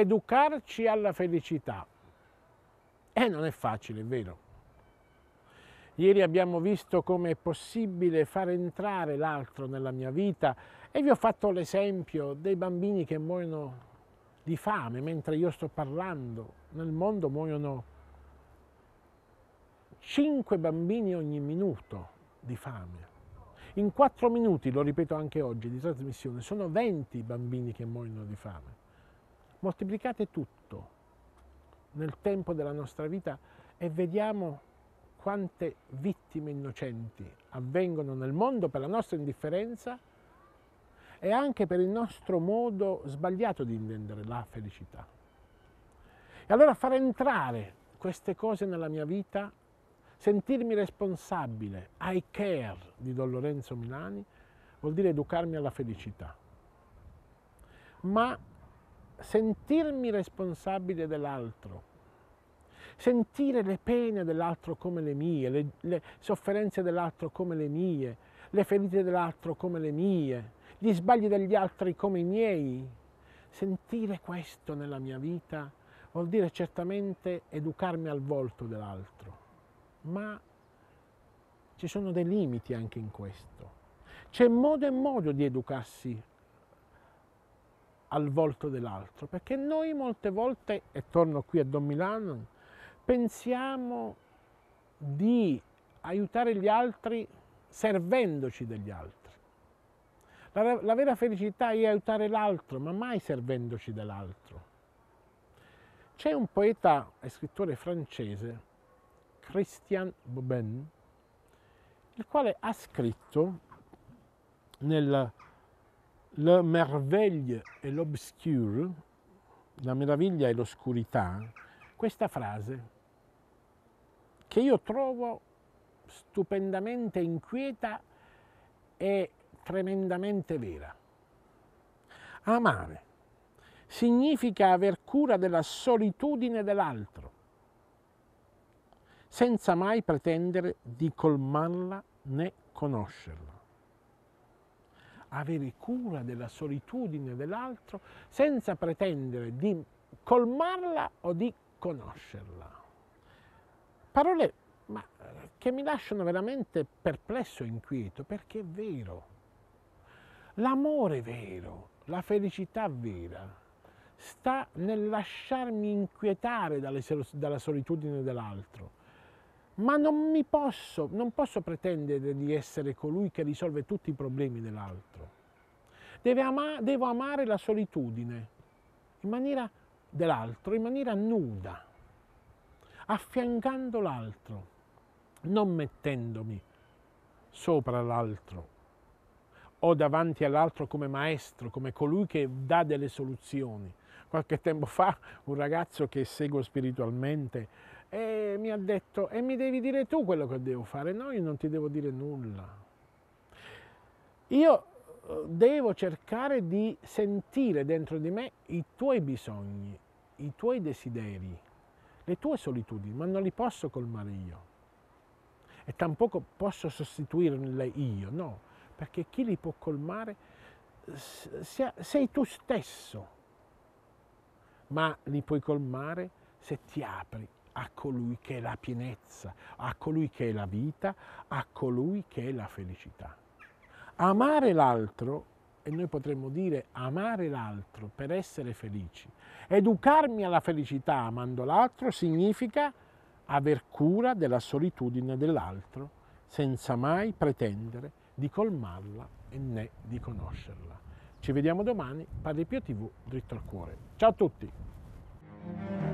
educarci alla felicità. E eh, non è facile, è vero. Ieri abbiamo visto come è possibile far entrare l'altro nella mia vita e vi ho fatto l'esempio dei bambini che muoiono di fame mentre io sto parlando. Nel mondo muoiono 5 bambini ogni minuto di fame. In 4 minuti, lo ripeto anche oggi, di trasmissione, sono 20 bambini che muoiono di fame. Moltiplicate tutto nel tempo della nostra vita e vediamo quante vittime innocenti avvengono nel mondo per la nostra indifferenza e anche per il nostro modo sbagliato di intendere la felicità. E allora far entrare queste cose nella mia vita, sentirmi responsabile, I care di Don Lorenzo Milani, vuol dire educarmi alla felicità. Ma sentirmi responsabile dell'altro, sentire le pene dell'altro come le mie, le, le sofferenze dell'altro come le mie, le ferite dell'altro come le mie, gli sbagli degli altri come i miei. Sentire questo nella mia vita vuol dire certamente educarmi al volto dell'altro, ma ci sono dei limiti anche in questo. C'è modo e modo di educarsi al volto dell'altro, perché noi molte volte, e torno qui a Don Milano, pensiamo di aiutare gli altri servendoci degli altri. La, la vera felicità è aiutare l'altro, ma mai servendoci dell'altro. C'è un poeta e scrittore francese, Christian Bobin, il quale ha scritto nel le merveille et l'obscur, la meraviglia e l'oscurità, questa frase che io trovo stupendamente inquieta e tremendamente vera. Amare significa aver cura della solitudine dell'altro, senza mai pretendere di colmarla né conoscerla avere cura della solitudine dell'altro senza pretendere di colmarla o di conoscerla. Parole ma, eh, che mi lasciano veramente perplesso e inquieto perché è vero. L'amore vero, la felicità vera sta nel lasciarmi inquietare dalle, dalla solitudine dell'altro ma non mi posso, non posso pretendere di essere colui che risolve tutti i problemi dell'altro. Ama, devo amare la solitudine in maniera dell'altro, in maniera nuda, affiancando l'altro, non mettendomi sopra l'altro o davanti all'altro come maestro, come colui che dà delle soluzioni. Qualche tempo fa un ragazzo che seguo spiritualmente e mi ha detto e mi devi dire tu quello che devo fare, no io non ti devo dire nulla. Io eh, devo cercare di sentire dentro di me i tuoi bisogni, i tuoi desideri, le tue solitudini, ma non li posso colmare io. E tampoco posso sostituirle io, no, perché chi li può colmare sei tu stesso, ma li puoi colmare se ti apri a colui che è la pienezza, a colui che è la vita, a colui che è la felicità. Amare l'altro, e noi potremmo dire amare l'altro per essere felici, educarmi alla felicità amando l'altro significa aver cura della solitudine dell'altro senza mai pretendere di colmarla e né di conoscerla. Ci vediamo domani, Padre Pio TV, dritto al cuore. Ciao a tutti!